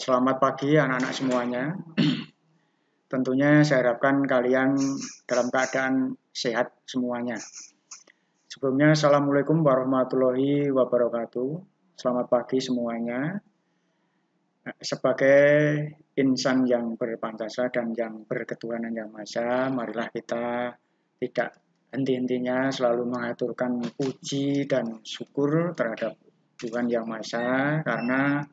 Selamat pagi anak-anak semuanya. Tentunya saya harapkan kalian dalam keadaan sehat semuanya. Sebelumnya, Assalamualaikum warahmatullahi wabarakatuh. Selamat pagi semuanya. Sebagai insan yang berpancasa dan yang berketuhanan yang maha, marilah kita tidak henti-hentinya selalu mengaturkan puji dan syukur terhadap Tuhan Yang Maha karena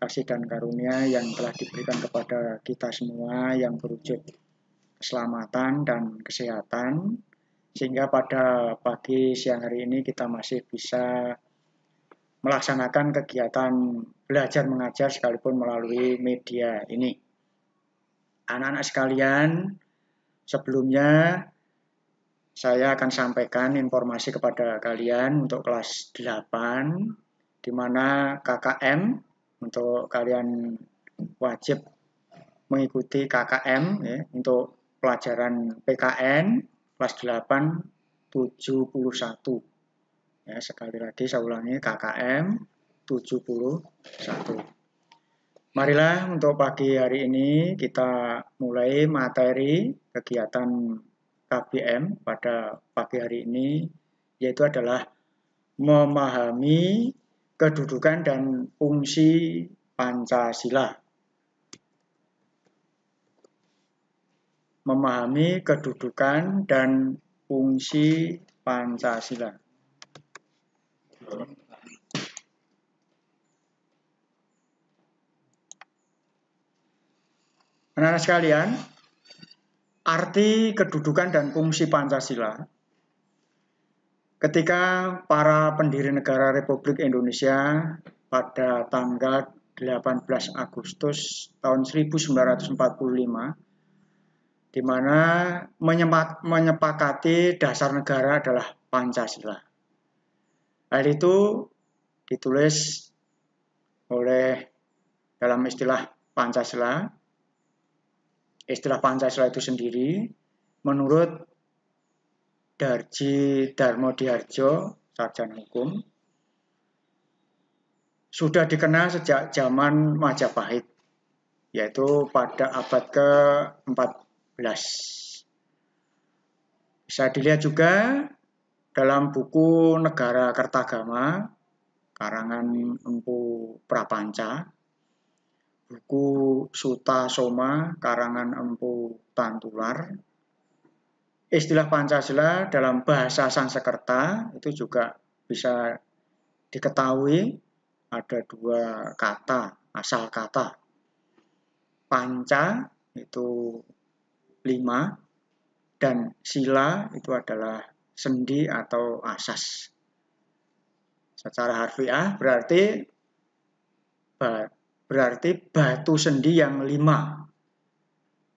kasih dan karunia yang telah diberikan kepada kita semua yang berujud keselamatan dan kesehatan sehingga pada pagi siang hari ini kita masih bisa melaksanakan kegiatan belajar mengajar sekalipun melalui media ini. Anak-anak sekalian, sebelumnya saya akan sampaikan informasi kepada kalian untuk kelas 8 di mana KKM untuk kalian wajib mengikuti KKM ya, untuk pelajaran PKN kelas 8 71. Ya, sekali lagi saya ulangi KKM 71. Marilah untuk pagi hari ini kita mulai materi kegiatan KBM pada pagi hari ini yaitu adalah memahami kedudukan dan fungsi Pancasila. Memahami kedudukan dan fungsi Pancasila. Anak-anak sekalian, arti kedudukan dan fungsi Pancasila ketika para pendiri negara Republik Indonesia pada tanggal 18 Agustus tahun 1945 di mana menyepakati dasar negara adalah Pancasila. Hal itu ditulis oleh dalam istilah Pancasila. Istilah Pancasila itu sendiri menurut Darji Darmo Diarjo, sarjana hukum, sudah dikenal sejak zaman Majapahit, yaitu pada abad ke-14. Bisa dilihat juga dalam buku Negara Kertagama, karangan Empu Prapanca, buku Suta Soma, karangan Empu Tantular, istilah Pancasila dalam bahasa Sanskerta itu juga bisa diketahui ada dua kata, asal kata. Panca itu lima, dan sila itu adalah sendi atau asas. Secara harfiah berarti berarti batu sendi yang lima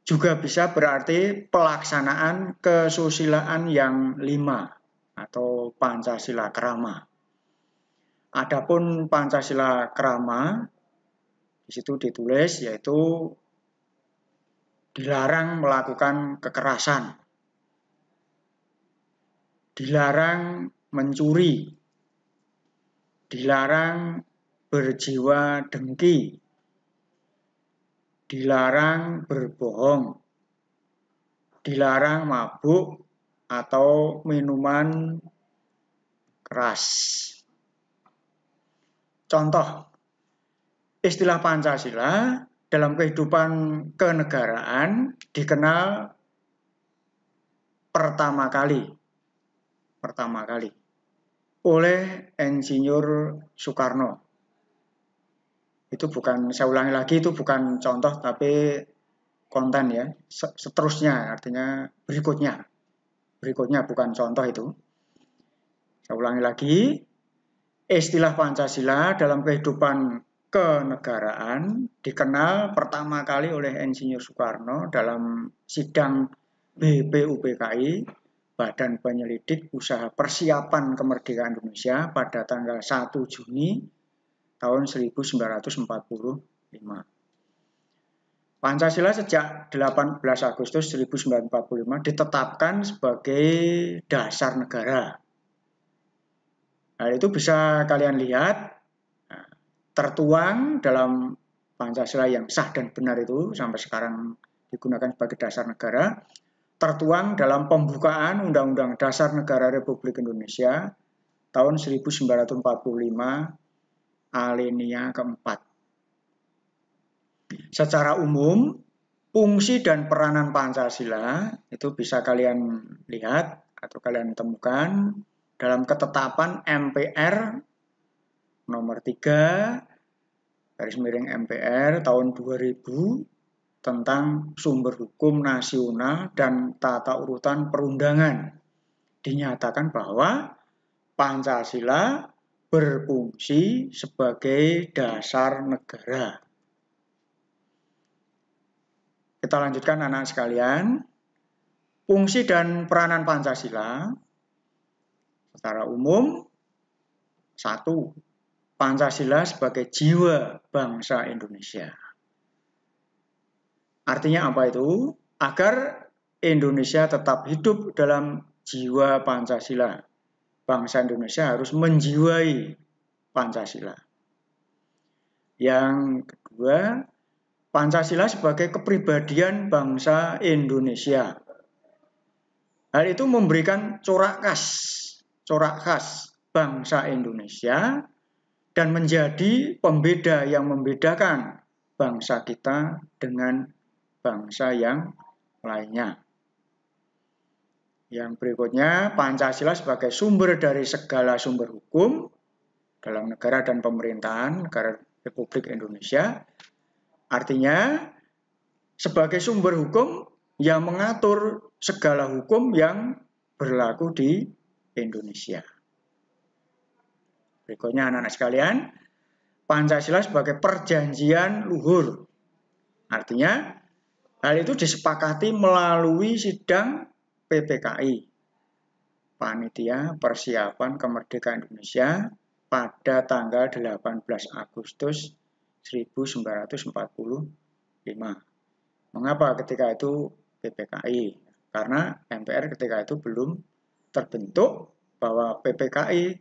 juga bisa berarti pelaksanaan kesusilaan yang lima atau Pancasila Krama. Adapun Pancasila Krama, di situ ditulis yaitu dilarang melakukan kekerasan, dilarang mencuri, dilarang berjiwa dengki, dilarang berbohong, dilarang mabuk atau minuman keras. Contoh, istilah Pancasila dalam kehidupan kenegaraan dikenal pertama kali pertama kali oleh Insinyur Soekarno itu bukan saya ulangi lagi itu bukan contoh tapi konten ya seterusnya artinya berikutnya berikutnya bukan contoh itu saya ulangi lagi istilah Pancasila dalam kehidupan kenegaraan dikenal pertama kali oleh Insinyur Soekarno dalam sidang BPUPKI Badan Penyelidik Usaha Persiapan Kemerdekaan Indonesia pada tanggal 1 Juni tahun 1945. Pancasila sejak 18 Agustus 1945 ditetapkan sebagai dasar negara. Nah, itu bisa kalian lihat nah, tertuang dalam Pancasila yang sah dan benar itu sampai sekarang digunakan sebagai dasar negara tertuang dalam pembukaan Undang-Undang Dasar Negara Republik Indonesia tahun 1945 alinea keempat. Secara umum, fungsi dan peranan Pancasila itu bisa kalian lihat atau kalian temukan dalam ketetapan MPR nomor 3 garis miring MPR tahun 2000 tentang sumber hukum nasional dan tata urutan perundangan dinyatakan bahwa Pancasila berfungsi sebagai dasar negara. Kita lanjutkan anak-anak sekalian. Fungsi dan peranan Pancasila secara umum satu Pancasila sebagai jiwa bangsa Indonesia. Artinya apa itu? Agar Indonesia tetap hidup dalam jiwa Pancasila bangsa Indonesia harus menjiwai Pancasila. Yang kedua, Pancasila sebagai kepribadian bangsa Indonesia. Hal itu memberikan corak khas, corak khas bangsa Indonesia dan menjadi pembeda yang membedakan bangsa kita dengan bangsa yang lainnya. Yang berikutnya, Pancasila sebagai sumber dari segala sumber hukum dalam negara dan pemerintahan negara Republik Indonesia. Artinya, sebagai sumber hukum yang mengatur segala hukum yang berlaku di Indonesia. Berikutnya anak-anak sekalian, Pancasila sebagai perjanjian luhur. Artinya, hal itu disepakati melalui sidang PPKI, Panitia Persiapan Kemerdekaan Indonesia pada tanggal 18 Agustus 1945. Mengapa ketika itu PPKI? Karena MPR ketika itu belum terbentuk bahwa PPKI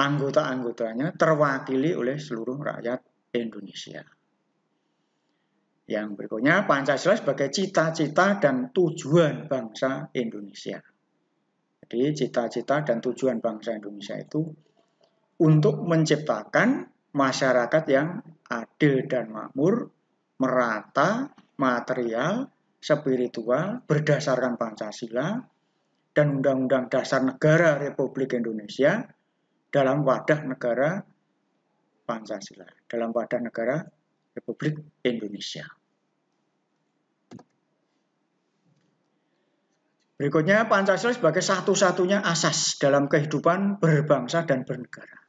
anggota-anggotanya terwakili oleh seluruh rakyat Indonesia. Yang berikutnya, Pancasila sebagai cita-cita dan tujuan bangsa Indonesia. Jadi cita-cita dan tujuan bangsa Indonesia itu untuk menciptakan masyarakat yang adil dan makmur, merata, material, spiritual, berdasarkan Pancasila, dan Undang-Undang Dasar Negara Republik Indonesia dalam wadah negara Pancasila, dalam wadah negara Republik Indonesia. Berikutnya, Pancasila sebagai satu-satunya asas dalam kehidupan berbangsa dan bernegara.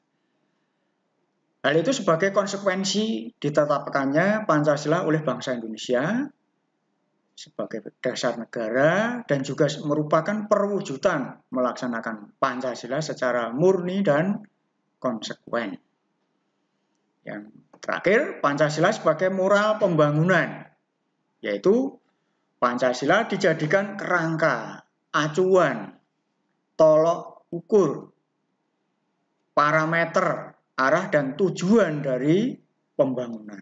Hal itu sebagai konsekuensi ditetapkannya Pancasila oleh bangsa Indonesia sebagai dasar negara dan juga merupakan perwujudan melaksanakan Pancasila secara murni dan konsekuen. Yang Terakhir, Pancasila sebagai moral pembangunan, yaitu Pancasila dijadikan kerangka, acuan, tolok ukur, parameter, arah dan tujuan dari pembangunan.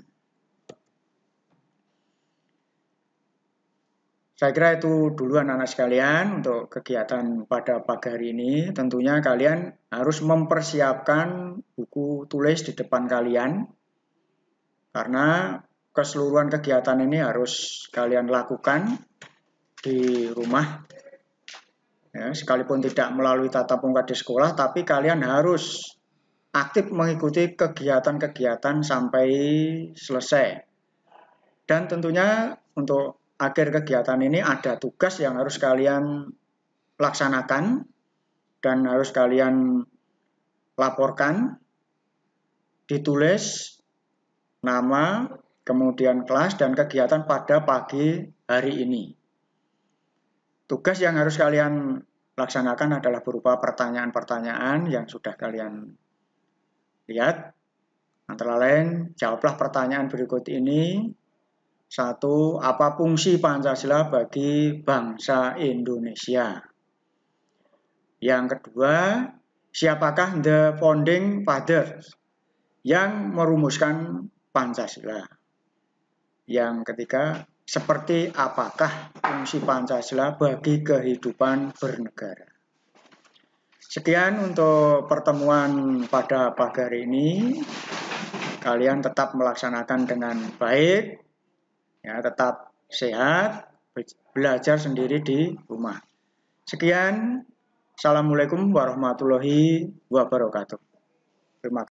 Saya kira itu dulu anak-anak sekalian untuk kegiatan pada pagi hari ini. Tentunya kalian harus mempersiapkan buku tulis di depan kalian karena keseluruhan kegiatan ini harus kalian lakukan di rumah. Ya, sekalipun tidak melalui tatap muka di sekolah, tapi kalian harus aktif mengikuti kegiatan-kegiatan sampai selesai. Dan tentunya untuk akhir kegiatan ini ada tugas yang harus kalian laksanakan dan harus kalian laporkan, ditulis, nama, kemudian kelas, dan kegiatan pada pagi hari ini. Tugas yang harus kalian laksanakan adalah berupa pertanyaan-pertanyaan yang sudah kalian lihat. Antara lain, jawablah pertanyaan berikut ini. Satu, apa fungsi Pancasila bagi bangsa Indonesia? Yang kedua, siapakah the founding fathers yang merumuskan Pancasila. Yang ketiga, seperti apakah fungsi Pancasila bagi kehidupan bernegara. Sekian untuk pertemuan pada pagi hari ini. Kalian tetap melaksanakan dengan baik, ya, tetap sehat, belajar sendiri di rumah. Sekian, Assalamualaikum warahmatullahi wabarakatuh. Terima kasih.